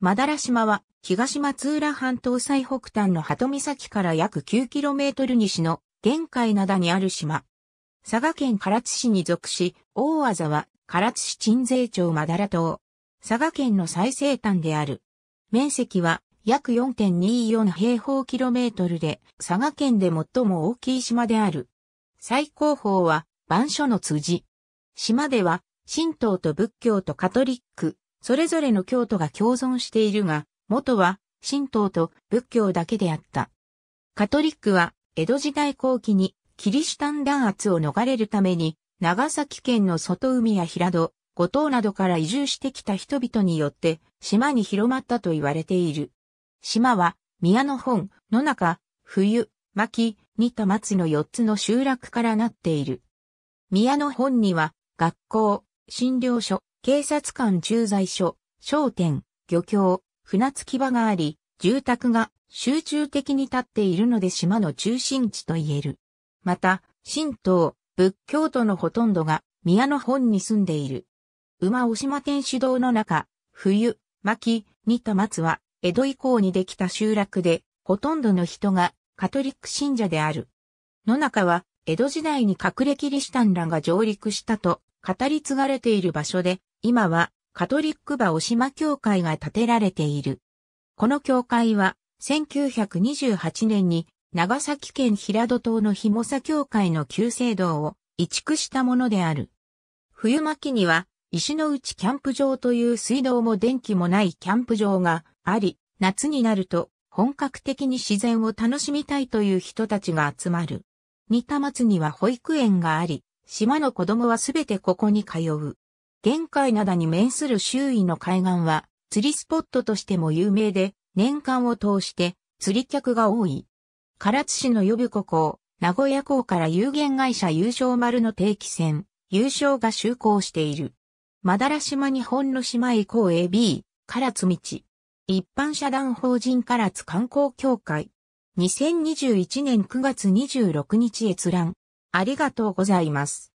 マダラ島は東松浦半島最北端の鳩岬から約 9km 西の玄海灘にある島。佐賀県唐津市に属し、大和は唐津市鎮西町マダラ島。佐賀県の最西端である。面積は約4.24平方キロメートルで、佐賀県で最も大きい島である。最高峰は、万所の辻。島では、神道と仏教とカトリック、それぞれの教徒が共存しているが、元は神道と仏教だけであった。カトリックは江戸時代後期にキリシタン弾圧を逃れるために長崎県の外海や平戸、五島などから移住してきた人々によって島に広まったと言われている。島は宮の本、野中、冬、巻、似田松の四つの集落からなっている。宮の本には学校、診療所、警察官駐在所、商店、漁協、船着き場があり、住宅が集中的に立っているので島の中心地と言える。また、神道、仏教徒のほとんどが宮の本に住んでいる。馬尾島天主堂の中、冬、巻、仁田松は、江戸以降にできた集落で、ほとんどの人がカトリック信者である。野中は、江戸時代に隠れキリシタンらが上陸したと語り継がれている場所で、今はカトリック馬尾島教会が建てられている。この教会は1928年に長崎県平戸島のひもさ教会の旧聖堂を移築したものである。冬巻には石の内キャンプ場という水道も電気もないキャンプ場があり、夏になると本格的に自然を楽しみたいという人たちが集まる。似田松には保育園があり、島の子供はすべてここに通う。玄海灘に面する周囲の海岸は、釣りスポットとしても有名で、年間を通して釣り客が多い。唐津市の呼湖港、名古屋港から有限会社優勝丸の定期船、優勝が就航している。まだら島日本の島へ港 AB、唐津道。一般社団法人唐津観光協会。2021年9月26日閲覧。ありがとうございます。